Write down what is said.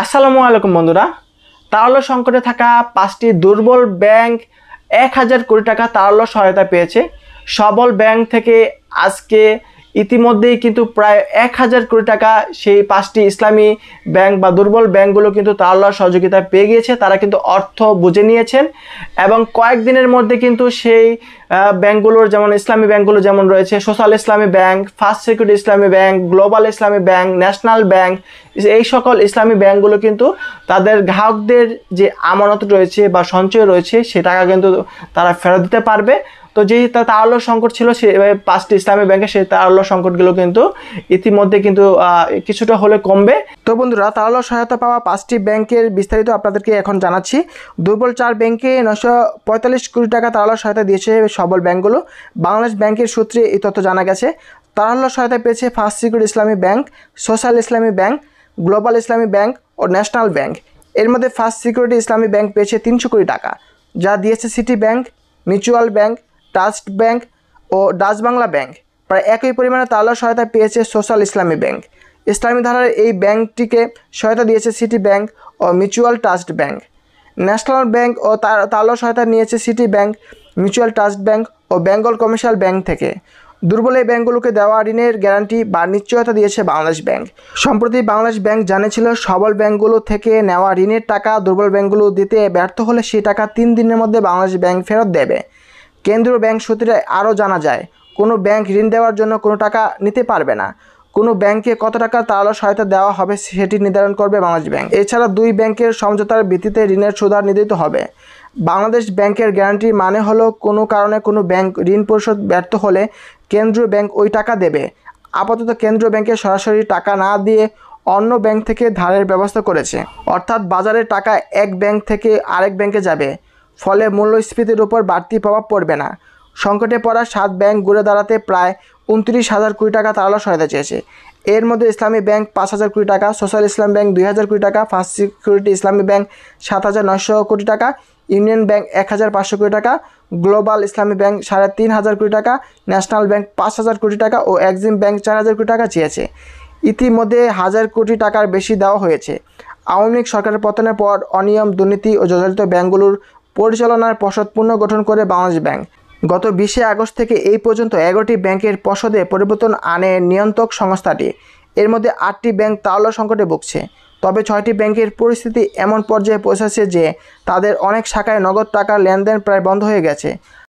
আসসালামু আলাইকুম বন্ধুরা তাহলে সংকটে থাকা পাঁচটি দুর্বল ব্যাংক এক হাজার কোটি টাকা তাহলে সহায়তা পেয়েছে সবল ব্যাংক থেকে আজকে ইতিমধ্যেই কিন্তু প্রায় এক হাজার কোটি টাকা সেই পাঁচটি ইসলামী ব্যাংক বা দুর্বল ব্যাংকগুলো কিন্তু তাল্লার সহযোগিতা পেয়ে গিয়েছে তারা কিন্তু অর্থ বুঝে নিয়েছেন এবং কয়েকদিনের মধ্যে কিন্তু সেই ব্যাংকগুলোর যেমন ইসলামী ব্যাংকগুলো যেমন রয়েছে social Islami bank first security Islami bank global Islami bank national bank এই সকল ইসলামী ব্যাংকগুলো কিন্তু তাদের গ্রাহকদের যে আমানত রয়েছে বা সঞ্চয় রয়েছে সে টাকা কিন্তু তারা ফেরত দিতে পারবে তো যেই তাল্য সংকট ছিল সে পাঁচটি ইসলামী ব্যাংকে সেই তাল্য সংকটগুলো কিন্তু ইতিমধ্যে কিন্তু কিছুটা হলে কমবে তো বন্ধুরা তাল্য সহায়তা পাওয়া পাঁচটি ব্যাংকের বিস্তারিত আপনাদেরকে এখন জানাচ্ছি দুর্বল চার ব্যাংকে নশো পঁয়তাল্লিশ কোটি টাকা তাল্য সহায়তা দিয়েছে সবল ব্যাংকগুলো বাংলাদেশ ব্যাংকের সূত্রে এই তথ্য জানা গেছে তাল্য সহায়তা পেয়েছে first secure Islami bank social Islami bank global Islami bank ও ন্যাশনাল ব্যাংক এর মধ্যে ফার্স্ট সিকিউরিটি ইসলামী ব্যাংক পেয়েছে তিনশো কোটি টাকা যা দিয়েছে city bank mutual bank trust bank ও ডাচ বাংলা ব্যাংক প্রায় একই পরিমাণে তালা সহায়তা পেয়েছে সোশ্যাল ইসলামী ব্যাংক ইসলামী ধারার এই ব্যাংকটিকে সহায়তা দিয়েছে সিটি ব্যাংক ও mutual trust bank national bank ও তালা সহায়তা নিয়েছে city bank mutual trust bank ও বেঙ্গল কমার্শিয়াল ব্যাংক থেকে দুর্বল এই ব্যাংকগুলোকে দেওয়া ঋণের গ্যারান্টি বা নিশ্চয়তা দিয়েছে বাংলাদেশ ব্যাংক সম্প্রতি বাংলাদেশ ব্যাংক জানিয়েছিল সবল ব্যাংকগুলো থেকে নেওয়া ঋণের টাকা দুর্বল ব্যাংকগুলো দিতে ব্যর্থ হলে সেই টাকা তিন দিনের মধ্যে বাংলাদেশ ব্যাংক ফেরত দেবে কেন্দ্রীয় ব্যাংক সূত্রে আরও জানা যায় কোনো ব্যাংক ঋণ দেওয়ার জন্য কোনো টাকা নিতে পারবে না কোনো ব্যাংকে কত টাকা তাহলে সহায়তা দেওয়া হবে সেটি নির্ধারণ করবে বাংলাদেশ ব্যাংক এছাড়া দুই ব্যাংকের সমঝোতার ভিত্তিতে ঋণের সুদার নির্ধারিত হবে বাংলাদেশ ব্যাংকের গ্যারান্টি মানে হলো কোনো কারণে কোনো ব্যাংক ঋণ পরিশোধ ব্যর্থ হলে কেন্দ্রীয় ব্যাংক ওই টাকা দেবে আপাতত কেন্দ্রীয় ব্যাংকে সরাসরি টাকা না দিয়ে অন্য ব্যাংক থেকে ধারের ব্যবস্থা করেছে অর্থাৎ বাজারের টাকা এক ব্যাংক থেকে আরেক ব্যাংকে যাবে ফলে মূল্যস্ফীতির উপর বাড়তি প্রভাব পড়বে না সংকটে পড়া সাত ব্যাংক ঘুরে দাঁড়াতে প্রায় উনত্রিশ হাজার কোটি টাকা তারা সহায়তা চেয়েছে এর মধ্যে ইসলামী ব্যাংক পাঁচ হাজার কোটি টাকা সোশ্যাল ইসলাম ব্যাংক দুই হাজার কোটি টাকা ফার্স্ট সিকিউরিটি ইসলামী ব্যাংক সাত হাজার নয়শো কোটি টাকা ইউনিয়ন ব্যাংক এক হাজার পাঁচশো কোটি টাকা গ্লোবাল ইসলামী ব্যাংক সাড়ে তিন হাজার কোটি টাকা ন্যাশনাল ব্যাংক পাঁচ হাজার কোটি টাকা ও একজিম ব্যাংক চার হাজার কোটি টাকা চেয়েছে ইতিমধ্যে হাজার কোটি টাকার বেশি দেওয়া হয়েছে আওয়ামী লীগ সরকারের পতনের পর অনিয়ম দুর্নীতি ও জর্জরিত ব্যাংকগুলোর পরিচালনার পর্ষদ পুনর্গঠন করে বাংলাদেশ ব্যাংক গত বিশে আগস্ট থেকে এই পর্যন্ত এগারোটি ব্যাংকের পর্ষদে পরিবর্তন আনে নিয়ন্ত্রক সংস্থাটি এর মধ্যে আটটি ব্যাংক তাওলা সংকটে ভুগছে তবে ছয়টি ব্যাংকের পরিস্থিতি এমন পর্যায়ে পৌঁছেছে যে তাদের অনেক শাখায় নগদ টাকার লেনদেন প্রায় বন্ধ হয়ে গেছে